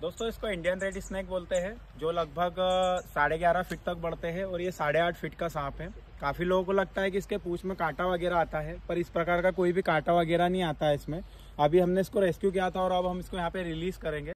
दोस्तों इसको Indian red snake बोलते हैं जो लगभग साढ़े ग्यारह फीट तक बढ़ते हैं और ये साढ़े आठ फीट का सांप है काफ़ी लोगों को लगता है कि इसके पूछ में कांटा वगैरह आता है पर इस प्रकार का कोई भी कांटा वगैरह नहीं आता है इसमें अभी हमने इसको रेस्क्यू किया था और अब हम इसको यहाँ पे रिलीज़ करेंगे